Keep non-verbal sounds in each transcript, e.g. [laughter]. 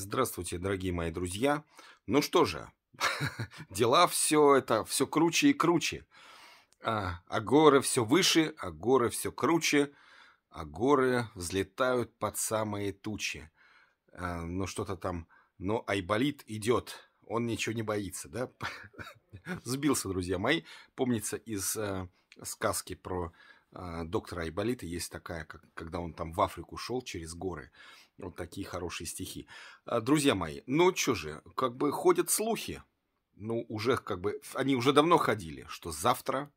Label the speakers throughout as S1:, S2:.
S1: Здравствуйте, дорогие мои друзья. Ну что же, [laughs] дела все это, все круче и круче. А, а горы все выше, а горы все круче, а горы взлетают под самые тучи. А, ну что-то там, но Айболит идет, он ничего не боится, да? [laughs] Сбился, друзья мои. Помнится из э, сказки про э, доктора Айболита есть такая, как, когда он там в Африку шел через горы. Вот такие хорошие стихи. А, друзья мои, ну что же, как бы ходят слухи. Ну, уже как бы, они уже давно ходили, что завтра,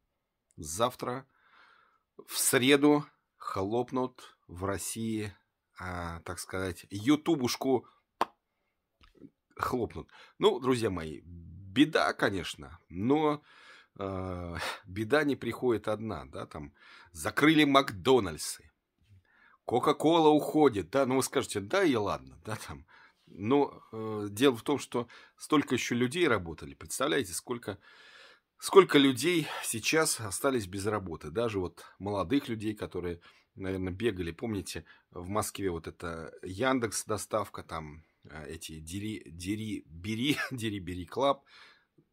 S1: завтра, в среду хлопнут в России, а, так сказать, ютубушку хлопнут. Ну, друзья мои, беда, конечно, но э, [laughs] беда не приходит одна, да, там закрыли Макдональдсы, Кока-кола уходит, да, ну вы скажете, да и ладно, да, там. Но э, дело в том, что столько еще людей работали, представляете, сколько, сколько людей сейчас остались без работы, даже вот молодых людей, которые, наверное, бегали, помните, в Москве вот это Яндекс доставка, там э, эти Дери, Дери, Бери, [laughs] Дери, Бери Клаб,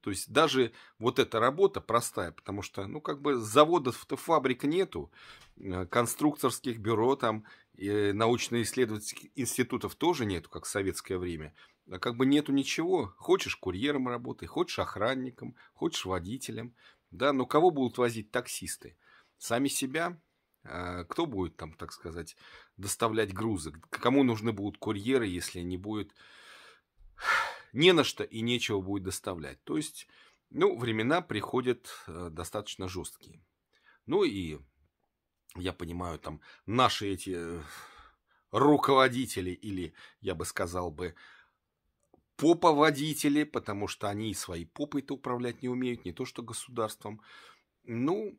S1: то есть даже вот эта работа простая, потому что, ну, как бы заводов-то фабрик нету, э, конструкторских бюро там, научно-исследовательских институтов тоже нету, как в советское время. А как бы нету ничего. Хочешь курьером работай, хочешь охранником, хочешь водителем. Да, но кого будут возить таксисты? Сами себя? А, кто будет там, так сказать, доставлять грузы? Кому нужны будут курьеры, если не будет не на что и нечего будет доставлять. То есть, ну, времена приходят э, достаточно жесткие. Ну и я понимаю, там наши эти э, руководители или, я бы сказал бы, поповодители, потому что они свои попы-то управлять не умеют, не то что государством. Ну,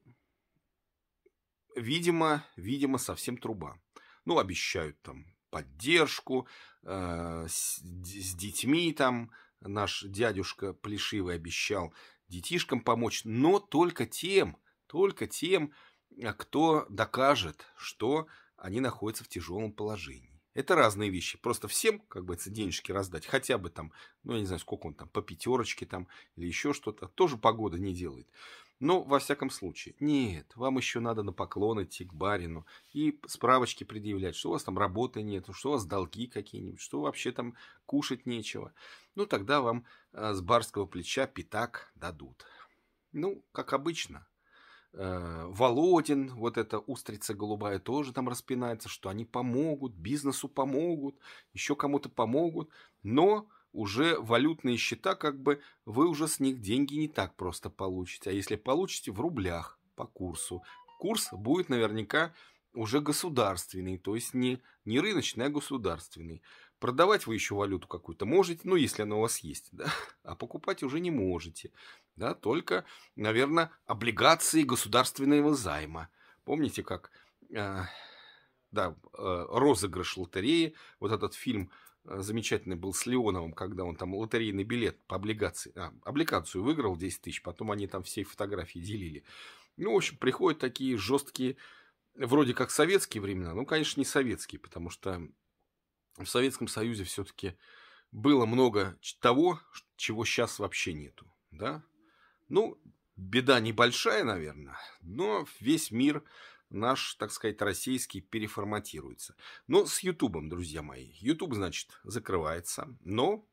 S1: видимо, видимо, совсем труба. Ну, обещают там поддержку, э, с, с детьми там наш дядюшка Плешивый обещал детишкам помочь, но только тем, только тем, э, кто докажет, что они находятся в тяжелом положении. Это разные вещи. Просто всем, как бы, это денежки раздать, хотя бы там, ну, я не знаю, сколько он там, по пятерочке там или еще что-то, тоже погода не делает. Ну, во всяком случае. Нет, вам еще надо на поклон идти к барину и справочки предъявлять, что у вас там работы нет, что у вас долги какие-нибудь, что вообще там кушать нечего. Ну, тогда вам э, с барского плеча пятак дадут. Ну, как обычно. Э, Володин, вот эта устрица голубая тоже там распинается, что они помогут, бизнесу помогут, еще кому-то помогут. Но уже валютные счета, как бы вы уже с них деньги не так просто получите. А если получите в рублях по курсу, курс будет наверняка уже государственный, то есть не, не рыночный, а государственный. Продавать вы еще валюту какую-то можете, ну, если она у вас есть, да, [laughs] а покупать уже не можете, да, только, наверное, облигации государственного займа. Помните, как, э, да, э, розыгрыш лотереи, вот этот фильм – Э, замечательный был с Леоновым, когда он там лотерейный билет по облигации, а, облигацию выиграл 10 тысяч, потом они там все фотографии делили. Ну, в общем, приходят такие жесткие, вроде как советские времена, ну, конечно, не советские, потому что в Советском Союзе все-таки было много того, чего сейчас вообще нету, да. Ну, беда небольшая, наверное, но весь мир наш, так сказать, российский переформатируется. Но ну, с Ютубом, друзья мои. Ютуб, значит, закрывается, но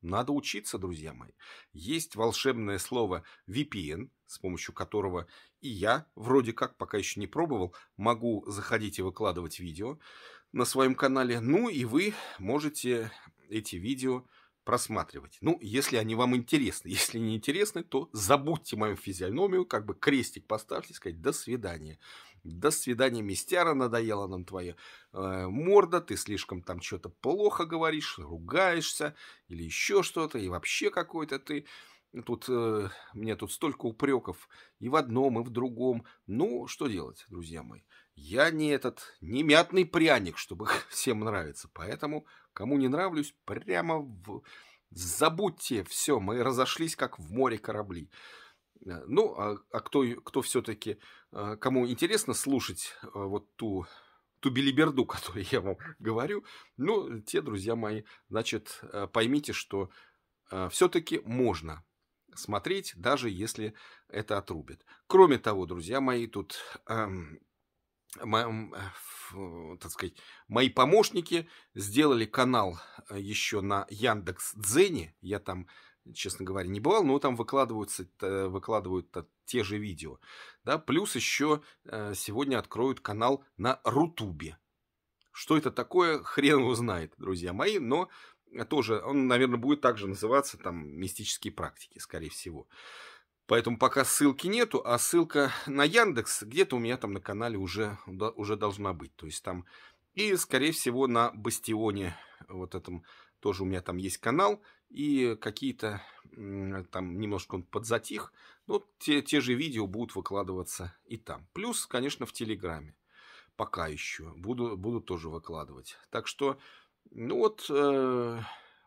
S1: надо учиться, друзья мои. Есть волшебное слово VPN, с помощью которого и я, вроде как, пока еще не пробовал, могу заходить и выкладывать видео на своем канале. Ну и вы можете эти видео просматривать. Ну, если они вам интересны. [laughs] Если не интересны, то забудьте мою физиономию, как бы крестик поставьте, сказать «до свидания». До свидания, мистяра, надоело нам твое э, морда, ты слишком там что-то плохо говоришь, ругаешься или еще что-то, и вообще какой-то ты... Тут э, мне тут столько упреков и в одном, и в другом. Ну, что делать, друзья мои? Я не этот, не мятный пряник, чтобы [laughs] всем нравиться. Поэтому, кому не нравлюсь, прямо в... забудьте все. Мы разошлись, как в море корабли. Э, ну, а, а кто, кто все-таки, э, кому интересно слушать э, вот ту, ту билиберду, [laughs] которую я вам говорю, ну, те, друзья мои, значит, поймите, что все-таки можно смотреть, даже если это отрубит. Кроме того, друзья мои, тут, эм, моим, э, так сказать, мои помощники сделали канал еще на Яндекс Дзене. Я там честно говоря, не бывал, но там выкладываются, э, выкладывают те же видео. Да? Плюс еще э, сегодня откроют канал на Рутубе. Что это такое, хрен его знает, друзья мои, но тоже, он, наверное, будет также называться там «Мистические практики», скорее всего. Поэтому пока ссылки нету, а ссылка на Яндекс где-то у меня там на канале уже, уже должна быть. То есть там и, скорее всего, на Бастионе вот этом тоже у меня там есть канал – и какие-то там немножко он подзатих, но те, те же видео будут выкладываться и там. Плюс, конечно, в Телеграме пока еще буду, буду тоже выкладывать. Так что, ну вот, э,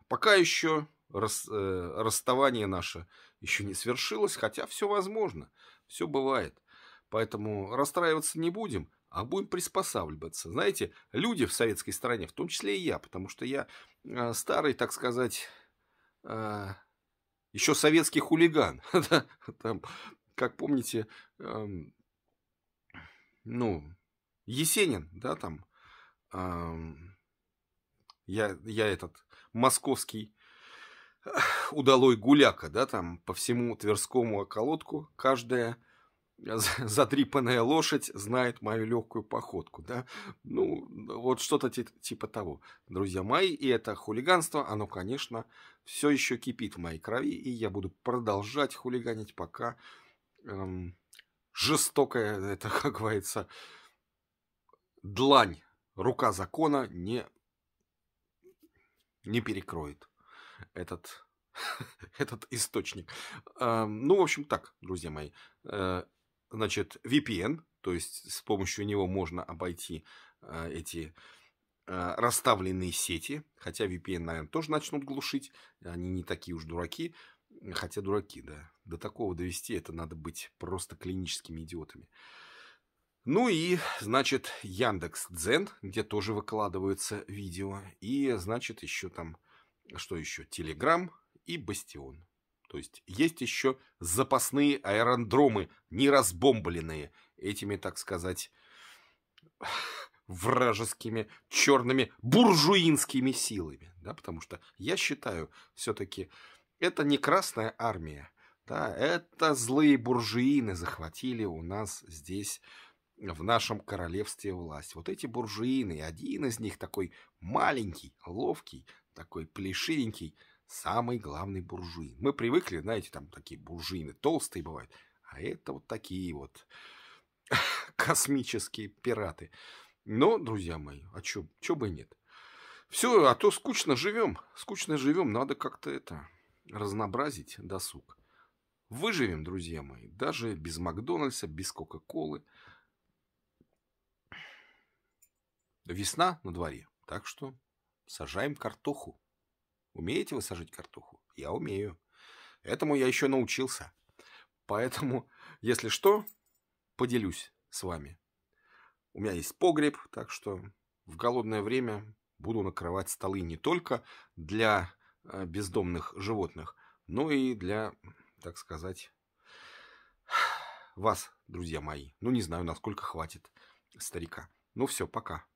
S1: пока еще рас, э, расставание наше еще не свершилось, хотя все возможно, все бывает. Поэтому расстраиваться не будем, а будем приспосабливаться. Знаете, люди в советской стране, в том числе и я, потому что я э, старый, так сказать, а, еще советский хулиган. [laughs] Там, как помните, ну, Есенин, да, там, я, я этот московский удалой гуляка, да, там по всему Тверскому околотку каждая [laughs] задрипанная лошадь знает мою легкую походку, да? Ну, вот что-то типа того. Друзья мои, и это хулиганство, оно, конечно, все еще кипит в моей крови, и я буду продолжать хулиганить, пока эм, жестокая, [laughs] это, как говорится, длань, рука закона не, не перекроет этот [laughs] этот источник. Эм, ну, в общем, так, друзья мои. Э, значит, VPN, то есть с помощью него можно обойти а, эти а, расставленные сети, хотя VPN, наверное, тоже начнут глушить, они не такие уж дураки, хотя дураки, да, до такого довести это надо быть просто клиническими идиотами. Ну и, значит, Яндекс Дзен, где тоже выкладываются видео, и, значит, еще там, что еще, Телеграм и Бастион. То есть есть еще запасные аэродромы, не разбомбленные этими, так сказать, вражескими, черными, буржуинскими силами. Да, потому что я считаю, все-таки это не Красная Армия, да, это злые буржуины захватили у нас здесь в нашем королевстве власть. Вот эти буржуины, один из них такой маленький, ловкий, такой плешивенький, самый главный буржуин. Мы привыкли, знаете, там такие буржуины толстые бывают, а это вот такие вот [laughs] космические пираты. Но, друзья мои, а чё, чё бы и нет. Все, а то скучно живем, скучно живем, надо как-то это разнообразить досуг. Выживем, друзья мои, даже без Макдональдса, без Кока-Колы. Весна на дворе, так что сажаем картоху. Умеете вы сажать картоху? Я умею. Этому я еще научился. Поэтому, если что, поделюсь с вами. У меня есть погреб, так что в голодное время буду накрывать столы не только для э, бездомных животных, но и для, так сказать, вас, друзья мои. Ну, не знаю, насколько хватит старика. Ну все, пока.